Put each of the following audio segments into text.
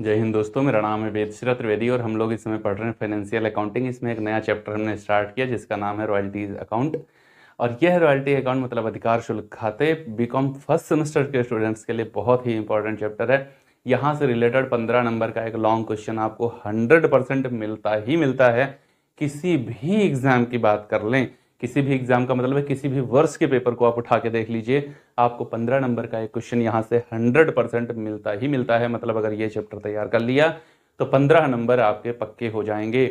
जय हिंद दोस्तों मेरा नाम है वेद त्रिवेदी और हम लोग इस समय पढ़ रहे हैं फाइनेंशियल अकाउंटिंग इसमें एक नया चैप्टर हमने स्टार्ट किया जिसका नाम है रॉयल्टीज अकाउंट और यह रॉयल्टी अकाउंट मतलब अधिकार शुल्क खाते बीकॉम फर्स्ट सेमेस्टर के स्टूडेंट्स के लिए बहुत ही इंपॉर्टेंट चैप्टर है यहाँ से रिलेटेड पंद्रह नंबर का एक लॉन्ग क्वेश्चन आपको हंड्रेड परसेंट मिलता ही मिलता है किसी भी एग्ज़ाम की बात कर लें किसी भी एग्ज़ाम का मतलब है किसी भी वर्ष के पेपर को आप उठा के देख लीजिए आपको पंद्रह नंबर का एक क्वेश्चन यहाँ से हंड्रेड परसेंट मिलता ही मिलता है मतलब अगर ये चैप्टर तैयार कर लिया तो पंद्रह नंबर आपके पक्के हो जाएंगे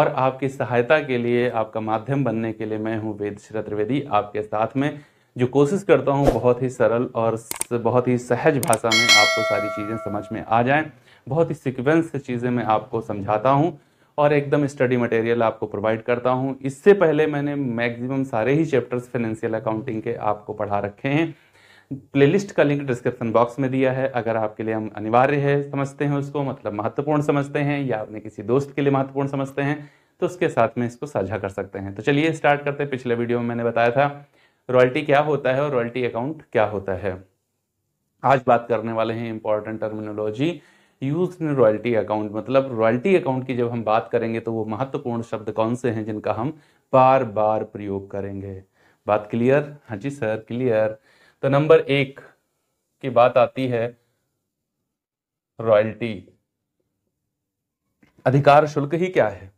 और आपकी सहायता के लिए आपका माध्यम बनने के लिए मैं हूँ वेद श्री त्रिवेदी आपके साथ में जो कोशिश करता हूँ बहुत ही सरल और बहुत ही सहज भाषा में आपको सारी चीज़ें समझ में आ जाएँ बहुत ही सिक्वेंस चीज़ें मैं आपको समझाता हूँ और एकदम स्टडी मटेरियल आपको प्रोवाइड करता हूँ इससे पहले मैंने मैक्सिमम सारे ही चैप्टर्स फाइनेंशियल अकाउंटिंग के आपको पढ़ा रखे हैं प्लेलिस्ट का लिंक डिस्क्रिप्शन बॉक्स में दिया है अगर आपके लिए हम अनिवार्य है समझते हैं उसको मतलब महत्वपूर्ण समझते हैं या अपने किसी दोस्त के लिए महत्वपूर्ण समझते हैं तो उसके साथ में इसको साझा कर सकते हैं तो चलिए स्टार्ट करते हैं पिछले वीडियो में मैंने बताया था रॉयल्टी क्या होता है और रॉयल्टी अकाउंट क्या होता है आज बात करने वाले हैं important terminology used in royalty account मतलब रॉयल्टी अकाउंट की जब हम बात करेंगे तो वो महत्वपूर्ण शब्द कौन से हैं जिनका हम बार बार प्रयोग करेंगे बात क्लियर हाँ जी सर क्लियर तो नंबर एक की बात आती है रॉयल्टी अधिकार शुल्क ही क्या है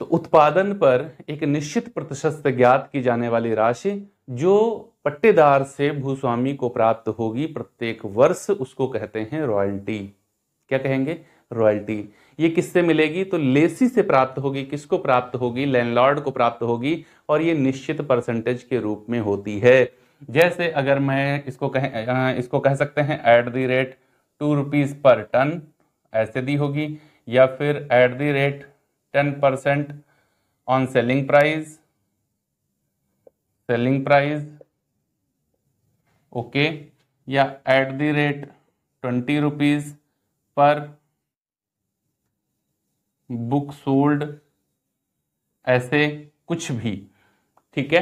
तो उत्पादन पर एक निश्चित प्रतिशत से ज्ञात की जाने वाली राशि जो पट्टेदार से भूस्वामी को प्राप्त होगी प्रत्येक वर्ष उसको कहते हैं रॉयल्टी क्या कहेंगे रॉयल्टी ये किससे मिलेगी तो लेसी से प्राप्त होगी किसको प्राप्त होगी लैंडलॉर्ड को प्राप्त होगी और ये निश्चित परसेंटेज के रूप में होती है जैसे अगर मैं इसको कह इसको कह सकते हैं at the rate two rupees per ton ऐसे दी होगी या फिर at the rate ten percent on selling price selling price okay या at the rate twenty rupees per book sold ऐसे कुछ भी ठीक है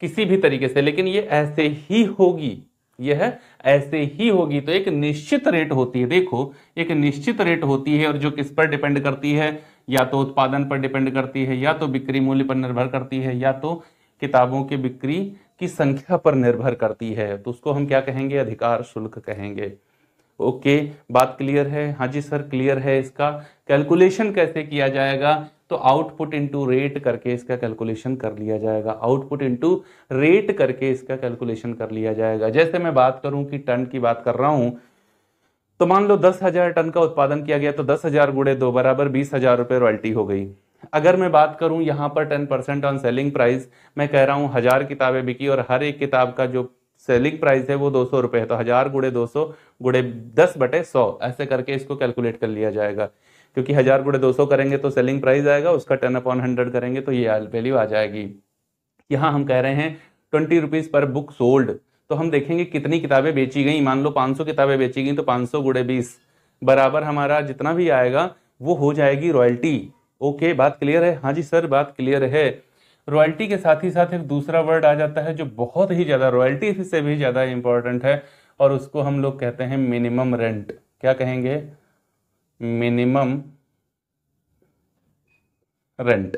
किसी भी तरीके से लेकिन ये ऐसे ही होगी यह ऐसे ही होगी तो एक निश्चित रेट होती है देखो एक निश्चित रेट होती है और जो किस पर डिपेंड करती है या तो उत्पादन पर डिपेंड करती है या तो बिक्री मूल्य पर निर्भर करती है या तो किताबों की बिक्री की संख्या पर निर्भर करती है तो उसको हम क्या कहेंगे अधिकार शुल्क कहेंगे ओके बात क्लियर है हाँ जी सर क्लियर है इसका कैलकुलेशन कैसे किया जाएगा तो आउटपुट इनटू रेट करके इसका कैलकुलेशन कर लिया जाएगा आउटपुट इनटू रेट करके इसका कैलकुलेशन कर लिया जाएगा जैसे मैं बात करूं कि टन की बात कर रहा हूं तो मान लो दस हजार टन का उत्पादन किया गया तो दस हजार गुड़े दो बराबर बीस हजार रुपये रॉयल्टी हो गई अगर मैं बात करूं यहाँ पर ten percent on selling price मैं कह रहा हूँ हज़ार किताबें बिकी और हर एक किताब का जो सेलिंग प्राइस है वो दो सौ रुपए है तो हज़ार गुड़े दो सौ गुड़े दस बटे सौ ऐसे करके इसको कैलकुलेट कर लिया जाएगा क्योंकि हज़ार गुड़े दो सौ करेंगे तो सेलिंग प्राइस आएगा उसका टेन अपॉन हंड्रेड करेंगे तो ये वैल्यू आ जाएगी यहाँ हम कह रहे हैं twenty rupees per book sold तो हम देखेंगे कितनी किताबें बेची गई मान लो पांच सौ किताबें बेची गई तो पांच सौ गुड़े बीस बराबर हमारा जितना भी आएगा वो हो जाएगी रॉयल्टी ओके बात क्लियर है हाँ जी सर बात क्लियर है रॉयल्टी के साथ ही साथ एक दूसरा वर्ड आ जाता है जो बहुत ही ज़्यादा रॉयल्टी से भी ज़्यादा इंपॉर्टेंट है और उसको हम लोग कहते हैं मिनिमम रेंट क्या कहेंगे मिनिमम रेंट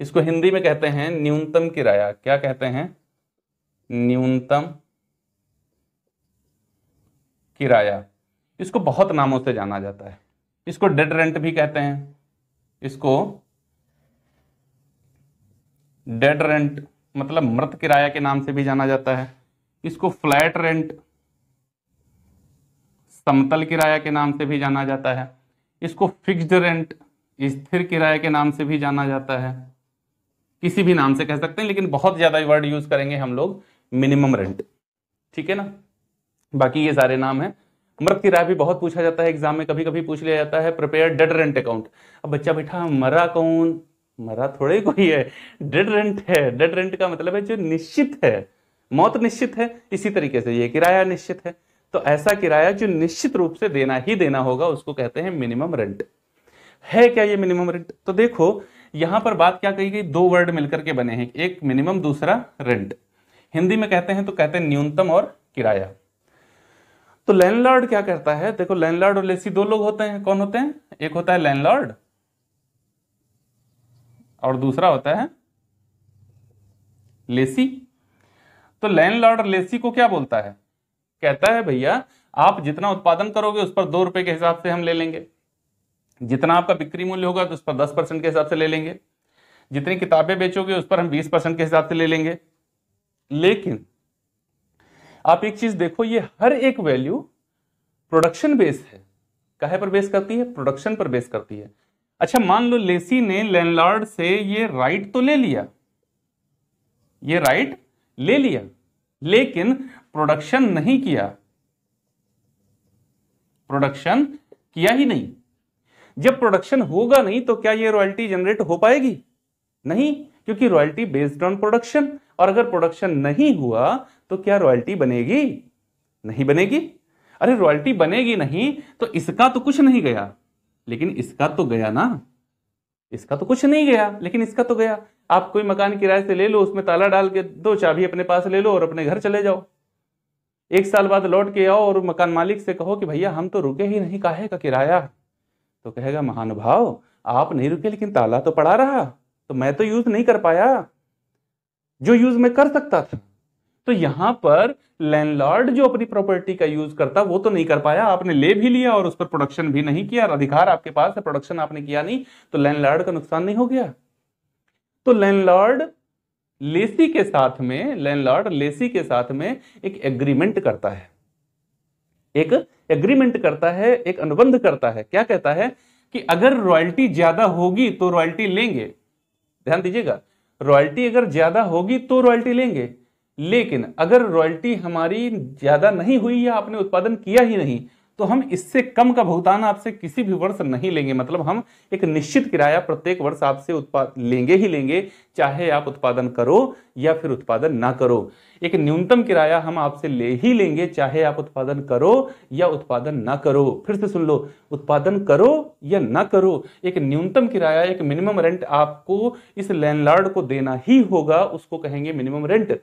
इसको हिंदी में कहते हैं न्यूनतम किराया क्या कहते हैं न्यूनतम किराया इसको बहुत नामों से जाना जाता है इसको डेड रेंट भी कहते हैं इसको डेड रेंट मतलब मृत किराया के नाम से भी जाना जाता है इसको फ्लैट रेंट समतल किराया के नाम से भी जाना जाता है इसको फिक्स्ड रेंट स्थिर किराया के नाम से भी जाना जाता है किसी भी नाम से कह सकते हैं लेकिन बहुत ज़्यादा वर्ड यूज़ करेंगे हम लोग मिनिमम रेंट ठीक है ना बाकी ये सारे नाम हैं मृत की राय भी बहुत पूछा जाता है एग्जाम में कभी कभी पूछ लिया जाता है प्रिपेयर डेड रेंट अकाउंट अब बच्चा बैठा मरा कौन मरा थोड़े ही कोई है डेड रेंट है डेड रेंट का मतलब है जो निश्चित है मौत निश्चित है इसी तरीके से ये किराया निश्चित है तो ऐसा किराया जो निश्चित रूप से देना ही देना होगा उसको कहते हैं मिनिमम रेंट है क्या ये मिनिमम रेंट तो देखो यहां पर बात क्या कही गई दो वर्ड मिलकर के बने हैं एक मिनिमम दूसरा रेंट हिंदी में कहते हैं तो कहते हैं न्यूनतम और किराया तो लैंडलॉर्ड क्या करता है देखो लैंडलॉर्ड और लेसी दो लोग होते हैं कौन होते हैं एक होता है लैंडलॉर्ड और दूसरा होता है लेसी तो लैंडलॉर्ड लेसी को क्या बोलता है कहता है भैया आप जितना उत्पादन करोगे उस पर दो रुपए के हिसाब से हम ले लेंगे जितना आपका बिक्री मूल्य होगा तो उस पर दस परसेंट के हिसाब से ले लेंगे जितनी किताबें बेचोगे उस पर हम बीस परसेंट के हिसाब से ले लेंगे लेकिन आप एक चीज देखो ये हर एक वैल्यू प्रोडक्शन बेस है कहे पर बेस करती है प्रोडक्शन पर बेस करती है अच्छा मान लो लेसी ने लैंडलॉर्ड से ये राइट तो ले लिया ये राइट ले लिया लेकिन प्रोडक्शन नहीं किया प्रोडक्शन किया ही नहीं जब प्रोडक्शन होगा नहीं तो क्या ये रॉयल्टी जनरेट हो पाएगी नहीं क्योंकि रॉयल्टी बेस्ड ऑन प्रोडक्शन और अगर प्रोडक्शन नहीं हुआ तो क्या रॉयल्टी बनेगी नहीं बनेगी अरे रॉयल्टी बनेगी नहीं तो इसका तो कुछ नहीं गया लेकिन इसका तो गया ना इसका तो कुछ नहीं गया लेकिन इसका तो गया आप कोई मकान किराए से ले लो उसमें ताला डाल के दो चाबी अपने पास ले लो और अपने घर चले जाओ एक साल बाद लौट के आओ और मकान मालिक से कहो कि भैया हम तो रुके ही नहीं काहे का किराया तो कहेगा महानुभाव आप नहीं रुके लेकिन ताला तो पड़ा रहा तो मैं तो यूज नहीं कर पाया जो यूज मैं कर सकता था तो यहां पर लैंडलॉर्ड जो अपनी प्रॉपर्टी का यूज करता वो तो नहीं कर पाया आपने ले भी लिया और उस पर प्रोडक्शन भी नहीं किया अधिकार आपके पास है प्रोडक्शन आपने किया नहीं तो लैंडलॉर्ड का नुकसान नहीं हो गया तो लैंडलॉर्ड लेसी के साथ में लैंडलॉर्ड लेसी के साथ में एक एग्रीमेंट करता है एक एग्रीमेंट करता है एक अनुबंध करता है क्या कहता है कि अगर रॉयल्टी ज्यादा होगी तो रॉयल्टी लेंगे ध्यान दीजिएगा रॉयल्टी अगर ज्यादा होगी तो रॉयल्टी लेंगे लेकिन अगर रॉयल्टी हमारी ज़्यादा नहीं हुई या आपने उत्पादन किया ही नहीं तो हम इससे कम का भुगतान आपसे किसी भी वर्ष नहीं लेंगे मतलब हम एक निश्चित किराया प्रत्येक वर्ष आपसे उत्पाद लेंगे ही लेंगे चाहे आप उत्पादन करो या फिर उत्पादन ना करो एक न्यूनतम किराया हम आपसे ले ही लेंगे चाहे आप उत्पादन करो या उत्पादन ना करो फिर से सुन लो उत्पादन करो या ना करो एक न्यूनतम किराया एक मिनिमम रेंट आपको इस लैंडलॉर्ड को देना ही होगा उसको कहेंगे मिनिमम रेंट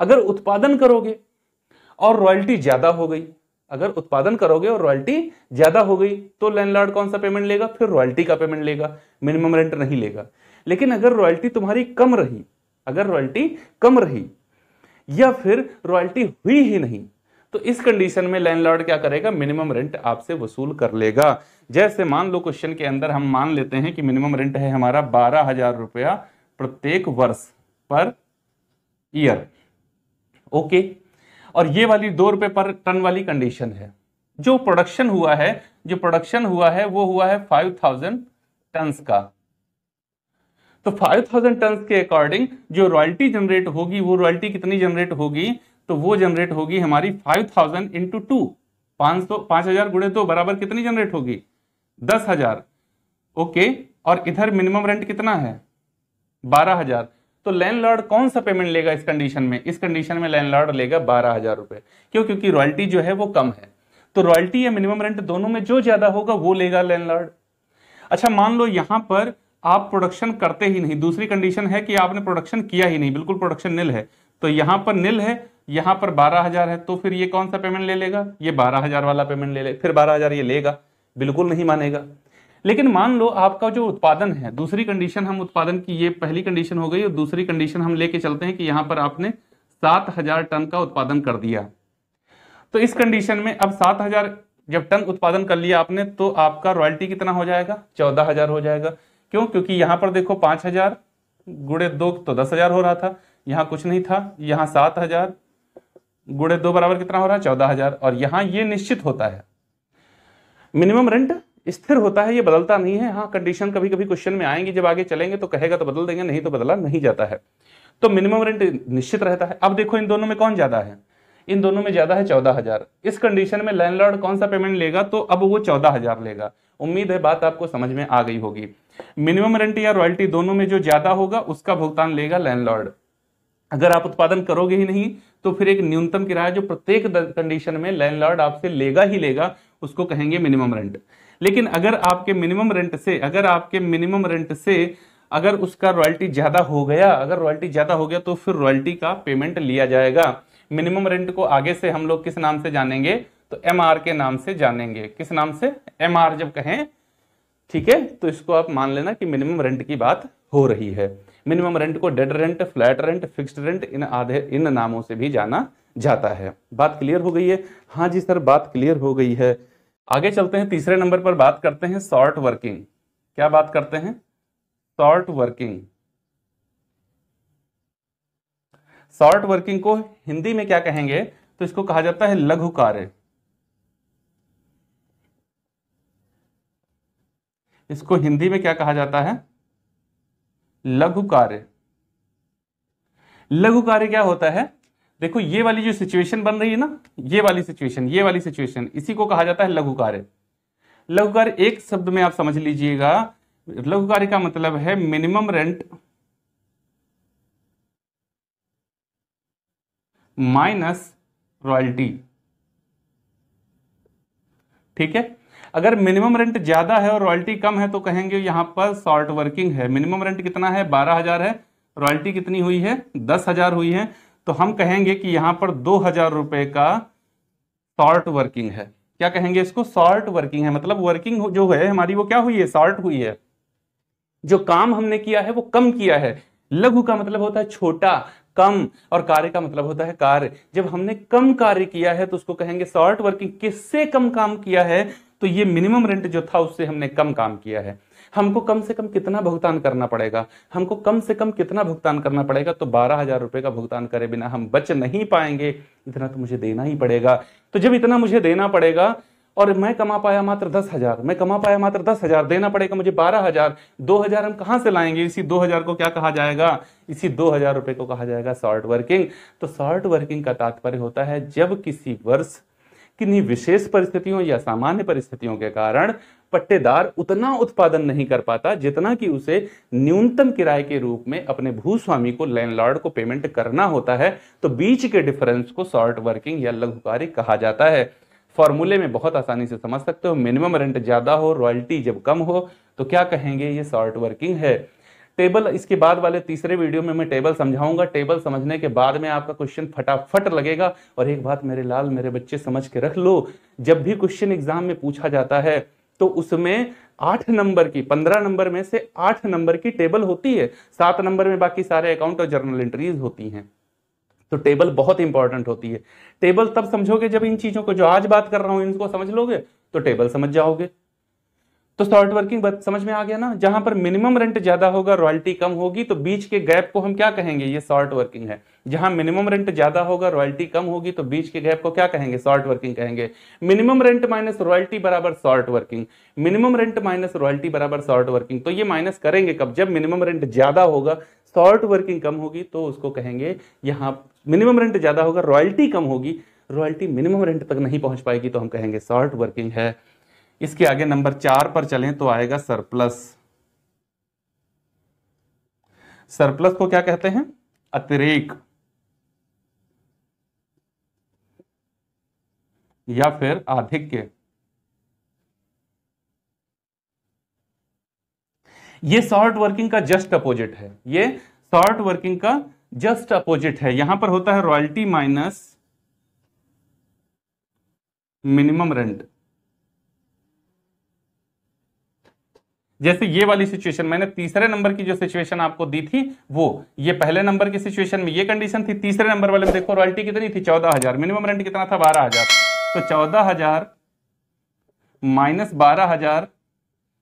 अगर उत्पादन करोगे और रॉयल्टी ज्यादा हो गई अगर उत्पादन करोगे और रॉयल्टी ज्यादा हो गई तो लैंडलॉर्ड कौन सा पेमेंट लेगा फिर रॉयल्टी का पेमेंट लेगा मिनिमम रेंट नहीं लेगा लेकिन अगर रॉयल्टी तुम्हारी कम रही अगर रॉयल्टी कम रही या फिर रॉयल्टी हुई ही नहीं तो इस कंडीशन में लैंडलॉर्ड क्या करेगा मिनिमम रेंट आपसे वसूल कर लेगा जैसे मान लो क्वेश्चन के अंदर हम मान लेते हैं कि मिनिमम रेंट है हमारा बारह हजार रुपया प्रत्येक वर्ष पर ईयर ओके और ये वाली दो रुपए पर टन वाली कंडीशन है जो प्रोडक्शन हुआ है जो प्रोडक्शन हुआ है वो हुआ है फाइव थाउजेंड टन्स का तो फाइव थाउजेंड टन के अकॉर्डिंग जो रॉयल्टी जनरेट होगी वो रॉयल्टी कितनी जनरेट होगी तो वो जनरेट होगी हमारी फाइव थाउजेंड इंटू टू पांच सौ पांच हजार गुड़े तो बराबर कितनी जनरेट होगी दस हजार ओके और इधर मिनिमम रेंट कितना है बारह हजार तो लैंडलॉर्ड कौन सा पेमेंट लेगा इस कंडीशन में इस कंडीशन में लैंडलॉर्ड लेगा बारह हजार रुपए क्यों क्योंकि रॉयल्टी जो है वो कम है तो रॉयल्टी या मिनिमम रेंट दोनों में जो ज्यादा होगा वो लेगा लैंडलॉर्ड अच्छा मान लो यहां पर आप प्रोडक्शन करते ही नहीं दूसरी कंडीशन है कि आपने प्रोडक्शन किया ही नहीं बिल्कुल प्रोडक्शन निल है तो यहां पर नील है यहां पर बारह हजार है तो फिर ये कौन सा पेमेंट ले लेगा ये बारह हजार वाला पेमेंट ले ले फिर बारह हजार ये लेगा बिल्कुल नहीं मानेगा लेकिन मान लो आपका जो उत्पादन है दूसरी कंडीशन हम उत्पादन की ये पहली कंडीशन हो गई और दूसरी कंडीशन हम लेके चलते हैं कि यहां पर आपने सात हजार टन का उत्पादन कर दिया तो इस कंडीशन में अब सात हजार जब टन उत्पादन कर लिया आपने तो आपका रॉयल्टी कितना हो जाएगा चौदह हजार हो जाएगा क्यों क्योंकि यहां पर देखो पांच हजार गुड़े दो तो दस हजार हो रहा था यहां कुछ नहीं था यहां सात हजार गुड़े दो बराबर कितना हो रहा है चौदह हजार और यहां ये निश्चित होता है मिनिमम रेंट स्थिर होता है ये बदलता नहीं है हाँ कंडीशन कभी कभी क्वेश्चन में आएंगे जब आगे चलेंगे तो कहेगा तो बदल देंगे नहीं तो बदला नहीं जाता है तो मिनिमम रेंट निश्चित रहता है अब देखो इन दोनों में कौन ज़्यादा है इन दोनों में ज़्यादा है चौदह हज़ार इस कंडीशन में लैंडलॉर्ड कौन सा पेमेंट लेगा तो अब वो चौदह हज़ार लेगा उम्मीद है बात आपको समझ में आ गई होगी मिनिमम रेंट या रॉयल्टी दोनों में जो ज़्यादा होगा उसका भुगतान लेगा लैंडलॉर्ड अगर आप उत्पादन करोगे ही नहीं तो फिर एक न्यूनतम किराया जो प्रत्येक कंडीशन में लैंडलॉर्ड आपसे लेगा ही लेगा उसको कहेंगे मिनिमम रेंट लेकिन अगर आपके मिनिमम रेंट से अगर आपके मिनिमम रेंट से अगर उसका रॉयल्टी ज़्यादा हो गया अगर रॉयल्टी ज़्यादा हो गया तो फिर रॉयल्टी का पेमेंट लिया जाएगा मिनिमम रेंट को आगे से हम लोग किस नाम से जानेंगे तो एम के नाम से जानेंगे किस नाम से एम जब कहें ठीक है तो इसको आप मान लेना कि मिनिमम रेंट की बात हो रही है मिनिमम रेंट को dead rent flat rent fixed rent इन आधे इन नामों से भी जाना जाता है बात क्लियर हो गई है हाँ जी सर बात क्लियर हो गई है आगे चलते हैं तीसरे नंबर पर बात करते हैं शॉर्ट वर्किंग क्या बात करते हैं शॉर्ट वर्किंग शॉर्ट वर्किंग को हिंदी में क्या कहेंगे तो इसको कहा जाता है लघु कार्य इसको हिंदी में क्या कहा जाता है लघु कार्य लघु कार्य क्या होता है देखो ये वाली जो सिचुएशन बन रही है ना ये वाली सिचुएशन ये वाली सिचुएशन इसी को कहा जाता है लघु कार्य लघु कार्य एक शब्द में आप समझ लीजिएगा लघु कार्य का मतलब है मिनिमम रेंट माइनस रॉयल्टी ठीक है अगर मिनिमम रेंट ज्यादा है और रॉयल्टी कम है तो कहेंगे यहां पर शॉर्ट वर्किंग है मिनिमम रेंट कितना है बारह हजार है रॉयल्टी कितनी हुई है दस हजार हुई है तो हम कहेंगे कि यहां पर दो हजार रुपए का शॉर्ट वर्किंग है क्या कहेंगे इसको शॉर्ट वर्किंग है मतलब वर्किंग जो है हमारी वो क्या हुई है शॉर्ट हुई है जो काम हमने किया है वो कम किया है लघु का मतलब होता है छोटा कम और कार्य का मतलब होता है कार्य जब हमने कम कार्य किया है तो उसको कहेंगे शॉर्ट वर्किंग किससे कम काम किया है तो ये मिनिमम रेंट जो था उससे हमने कम काम किया है हमको कम से कम कितना भुगतान करना पड़ेगा हमको कम से कम कितना भुगतान करना पड़ेगा तो बारह हजार रुपये का भुगतान करे बिना हम बच नहीं पाएंगे इतना तो मुझे देना ही पड़ेगा तो जब इतना मुझे देना पड़ेगा और मैं कमा पाया मात्र दस हजार मैं कमा पाया मात्र दस हजार देना पड़ेगा मुझे बारह हजार दो हजार हम कहां से लाएंगे इसी दो हजार को क्या कहा जाएगा इसी दो हजार रुपये को कहा जाएगा शॉर्ट वर्किंग तो शॉर्ट वर्किंग का तात्पर्य होता है जब किसी वर्ष किन्हीं विशेष परिस्थितियों या सामान्य परिस्थितियों के कारण पट्टेदार उतना उत्पादन नहीं कर पाता जितना कि उसे न्यूनतम किराए के रूप में अपने भूस्वामी को लैंडलॉर्ड को पेमेंट करना होता है तो बीच के डिफरेंस को शॉर्ट वर्किंग या कार्य कहा जाता है फॉर्मूले में बहुत आसानी से समझ सकते हो मिनिमम रेंट ज़्यादा हो रॉयल्टी जब कम हो तो क्या कहेंगे ये शॉर्ट वर्किंग है टेबल इसके बाद वाले तीसरे वीडियो में मैं टेबल समझाऊंगा टेबल समझने के बाद में आपका क्वेश्चन फटाफट लगेगा और एक बात मेरे लाल मेरे बच्चे समझ के रख लो जब भी क्वेश्चन एग्जाम में पूछा जाता है तो उसमें आठ नंबर की पंद्रह नंबर में से आठ नंबर की टेबल होती है सात नंबर में बाकी सारे अकाउंट और जर्नल एंट्रीज होती हैं तो टेबल बहुत इंपॉर्टेंट होती है टेबल तब समझोगे जब इन चीजों को जो आज बात कर रहा हूं इनको समझ लोगे तो टेबल समझ जाओगे तो शॉर्ट वर्किंग समझ में आ गया ना जहां पर मिनिमम रेंट ज्यादा होगा रॉयल्टी कम होगी तो बीच के गैप को हम क्या कहेंगे ये शॉर्ट वर्किंग है जहां मिनिमम रेंट ज्यादा होगा रॉयल्टी कम होगी तो बीच के गैप को क्या कहेंगे शॉर्ट वर्किंग कहेंगे मिनिमम रेंट माइनस रॉयल्टी बराबर short working minimum rent minus royalty बराबर शॉर्ट वर्किंग तो ये माइनस करेंगे कब जब मिनिमम रेंट ज्यादा होगा शॉर्ट वर्किंग कम होगी तो उसको कहेंगे यहां मिनिमम रेंट ज्यादा होगा रॉयल्टी कम होगी रॉयल्टी मिनिमम रेंट तक नहीं पहुंच पाएगी तो हम कहेंगे शॉर्ट वर्किंग है इसके आगे नंबर चार पर चलें तो आएगा सरप्लस सरप्लस को क्या कहते हैं अतिरिक्त या फिर आधिक्य ये शॉर्ट वर्किंग का जस्ट अपोजिट है ये शॉर्ट वर्किंग का जस्ट अपोजिट है यहां पर होता है रॉयल्टी माइनस मिनिमम रेंट जैसे ये वाली सिचुएशन मैंने तीसरे नंबर की जो सिचुएशन आपको दी थी वो ये पहले नंबर की सिचुएशन में ये कंडीशन थी तीसरे नंबर वाले में देखो रॉयल्टी कितनी थी चौदह हजार मिनिमम रेंट कितना था बारह हजार तो चौदह हजार माइनस बारह हजार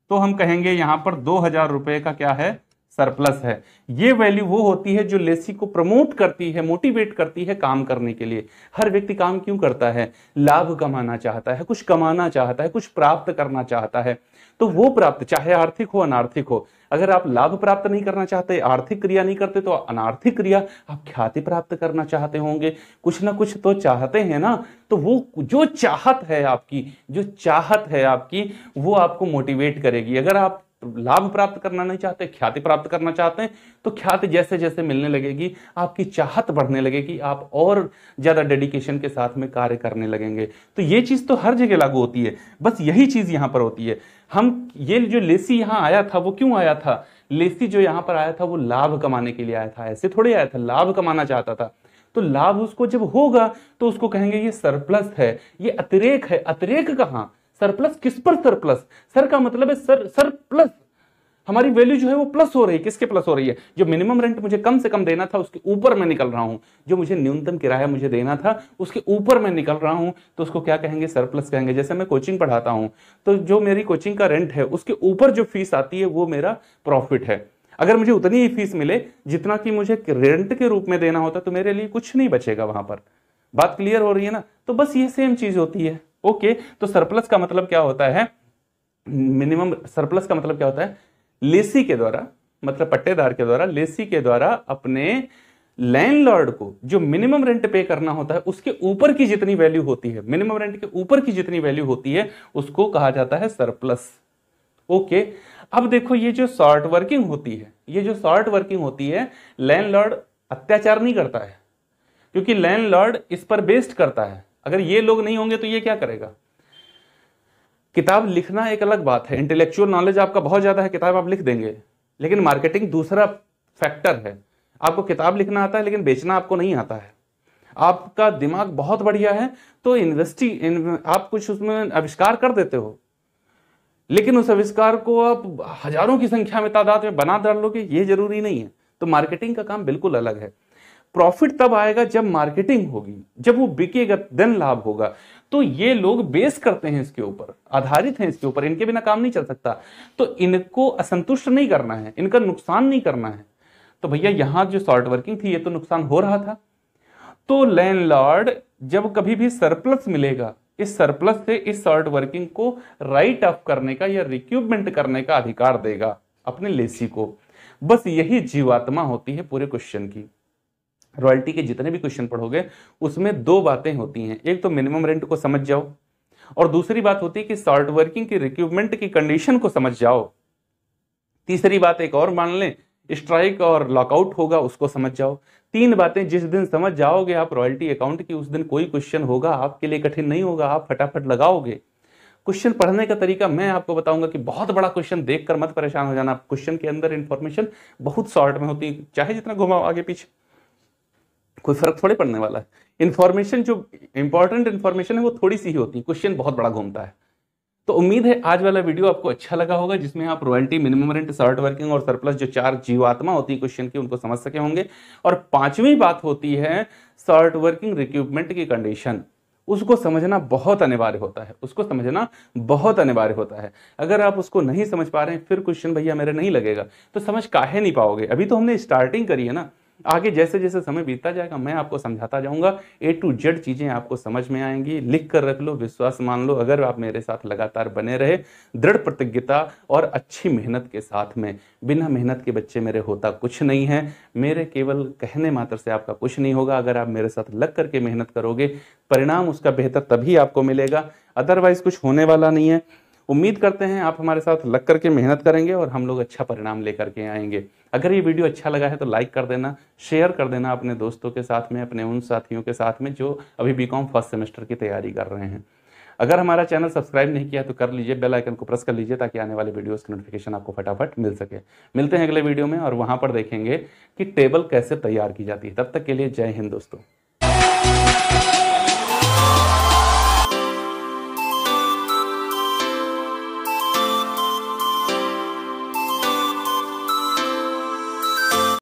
तो हम कहेंगे यहां पर दो हजार रुपए का क्या है सरप्लस है ये वैल्यू वो होती है जो लेसी को प्रमोट करती है मोटिवेट करती है काम करने के लिए हर व्यक्ति काम क्यों करता है लाभ कमाना चाहता है कुछ कमाना चाहता है कुछ प्राप्त करना चाहता है तो वो प्राप्त चाहे आर्थिक हो अनार्थिक हो अगर आप लाभ प्राप्त नहीं करना चाहते आर्थिक क्रिया नहीं करते तो अनार्थिक क्रिया आप ख्याति प्राप्त करना चाहते होंगे कुछ ना कुछ तो चाहते हैं ना तो वो जो चाहत है आपकी जो चाहत है आपकी वो आपको मोटिवेट करेगी अगर आप लाभ प्राप्त करना नहीं चाहते ख्याति प्राप्त करना चाहते हैं तो ख्याति जैसे जैसे मिलने लगेगी आपकी चाहत बढ़ने लगेगी आप और ज़्यादा डेडिकेशन के साथ में कार्य करने लगेंगे तो ये चीज़ तो हर जगह लागू होती है बस यही चीज़ यहां पर होती है हम ये जो लेसी यहाँ आया था वो क्यों आया था लेसी जो यहाँ पर आया था वो लाभ कमाने के लिए आया था ऐसे थोड़े आया था लाभ कमाना चाहता था तो लाभ उसको जब होगा तो उसको कहेंगे ये सरप्लस है ये अतिरेक है अतिरेक कहाँ सरप्लस किस पर सरप्लस सर का मतलब है सर सरप्लस हमारी वैल्यू जो है वो प्लस हो रही है किसके प्लस हो रही है जो मिनिमम रेंट मुझे कम से कम देना था उसके ऊपर मैं निकल रहा हूं जो मुझे न्यूनतम किराया मुझे देना था उसके ऊपर मैं निकल रहा हूं तो उसको क्या कहेंगे सरप्लस कहेंगे जैसे मैं कोचिंग पढ़ाता हूं तो जो मेरी कोचिंग का रेंट है उसके ऊपर जो फीस आती है वो मेरा प्रॉफिट है अगर मुझे उतनी ही फीस मिले जितना कि मुझे रेंट के रूप में देना होता तो मेरे लिए कुछ नहीं बचेगा वहां पर बात क्लियर हो रही है ना तो बस ये सेम चीज होती है ओके तो सरप्लस का मतलब क्या होता है मिनिमम सरप्लस का मतलब क्या होता है लेसी के द्वारा मतलब पट्टेदार के द्वारा लेसी के द्वारा अपने लैंडलॉर्ड को जो मिनिमम रेंट पे करना होता है उसके ऊपर की जितनी वैल्यू होती है मिनिमम रेंट के ऊपर की जितनी वैल्यू होती है उसको कहा जाता है सरप्लस ओके अब देखो ये जो शॉर्ट वर्किंग होती है ये जो शॉर्ट वर्किंग होती है लैंडलॉर्ड अत्याचार नहीं करता है क्योंकि लैंड इस पर बेस्ड करता है अगर ये लोग नहीं होंगे तो ये क्या करेगा किताब लिखना एक अलग बात है इंटेलेक्चुअल नॉलेज आपका बहुत ज़्यादा है किताब आप लिख देंगे लेकिन मार्केटिंग दूसरा फैक्टर है आपको किताब लिखना आता है लेकिन बेचना आपको नहीं आता है आपका दिमाग बहुत बढ़िया है तो इन्वेस्टिंग इन, आप कुछ उसमें आविष्कार कर देते हो लेकिन उस आविष्कार को आप हजारों की संख्या में तादाद में बना डालोगे ये जरूरी नहीं है तो मार्केटिंग का काम बिल्कुल अलग है प्रॉफिट तब आएगा जब मार्केटिंग होगी जब वो बिकेगा देन लाभ होगा तो ये लोग बेस करते हैं इसके ऊपर आधारित हैं इसके ऊपर इनके बिना काम नहीं चल सकता तो इनको असंतुष्ट नहीं करना है इनका नुकसान नहीं करना है तो भैया यहां जो शॉर्ट वर्किंग थी ये तो नुकसान हो रहा था तो लैंडलॉर्ड जब कभी भी सरप्लस मिलेगा इस सरप्लस से इस शॉर्ट वर्किंग को राइट ऑफ करने का या रिक्यूबमेंट करने का अधिकार देगा अपने लेसी को बस यही जीवात्मा होती है पूरे क्वेश्चन की रॉयल्टी के जितने भी क्वेश्चन पढ़ोगे उसमें दो बातें होती हैं एक तो मिनिमम रेंट को समझ जाओ और दूसरी बात होती है कि सॉल्ट वर्किंग की रिक्रूटमेंट की कंडीशन को समझ जाओ तीसरी बात एक और मान लें स्ट्राइक और लॉकआउट होगा उसको समझ जाओ तीन बातें जिस दिन समझ जाओगे आप रॉयल्टी अकाउंट की उस दिन कोई क्वेश्चन होगा आपके लिए कठिन नहीं होगा आप फटाफट लगाओगे क्वेश्चन पढ़ने का तरीका मैं आपको बताऊंगा कि बहुत बड़ा क्वेश्चन देखकर मत परेशान हो जाना क्वेश्चन के अंदर इन्फॉर्मेशन बहुत शॉर्ट में होती है चाहे जितना घुमाओ आगे पीछे कोई फर्क थोड़े पड़ने वाला है इन्फॉर्मेशन जो इंपॉर्टेंट इन्फॉर्मेशन है वो थोड़ी सी ही होती है क्वेश्चन बहुत बड़ा घूमता है तो उम्मीद है आज वाला वीडियो आपको अच्छा लगा होगा जिसमें आप royalty minimum rent short working और सरप्लस जो चार जीवात्मा होती है क्वेश्चन की उनको समझ सके होंगे और पांचवी बात होती है शॉर्ट वर्किंग रिक्रूटमेंट की कंडीशन उसको समझना बहुत अनिवार्य होता है उसको समझना बहुत अनिवार्य होता है अगर आप उसको नहीं समझ पा रहे हैं फिर क्वेश्चन भैया मेरे नहीं लगेगा तो समझ काहे नहीं पाओगे अभी तो हमने स्टार्टिंग करी है ना आगे जैसे जैसे समय बीतता जाएगा मैं आपको समझाता जाऊंगा ए टू जेड चीज़ें आपको समझ में आएंगी लिख कर रख लो विश्वास मान लो अगर आप मेरे साथ लगातार बने रहे दृढ़ प्रतिज्ञता और अच्छी मेहनत के साथ में बिना मेहनत के बच्चे मेरे होता कुछ नहीं है मेरे केवल कहने मात्र से आपका कुछ नहीं होगा अगर आप मेरे साथ लग करके मेहनत करोगे परिणाम उसका बेहतर तभी आपको मिलेगा अदरवाइज कुछ होने वाला नहीं है उम्मीद करते हैं आप हमारे साथ लग करके मेहनत करेंगे और हम लोग अच्छा परिणाम लेकर के आएंगे अगर ये वीडियो अच्छा लगा है तो लाइक कर देना शेयर कर देना अपने दोस्तों के साथ में अपने उन साथियों के साथ में जो अभी बी फर्स्ट सेमेस्टर की तैयारी कर रहे हैं अगर हमारा चैनल सब्सक्राइब नहीं किया तो कर लीजिए बेल आइकन को प्रेस कर लीजिए ताकि आने वाले वीडियोस की नोटिफिकेशन आपको फटाफट मिल सके मिलते हैं अगले वीडियो में और वहां पर देखेंगे कि टेबल कैसे तैयार की जाती है तब तक के लिए जय हिंद दोस्तों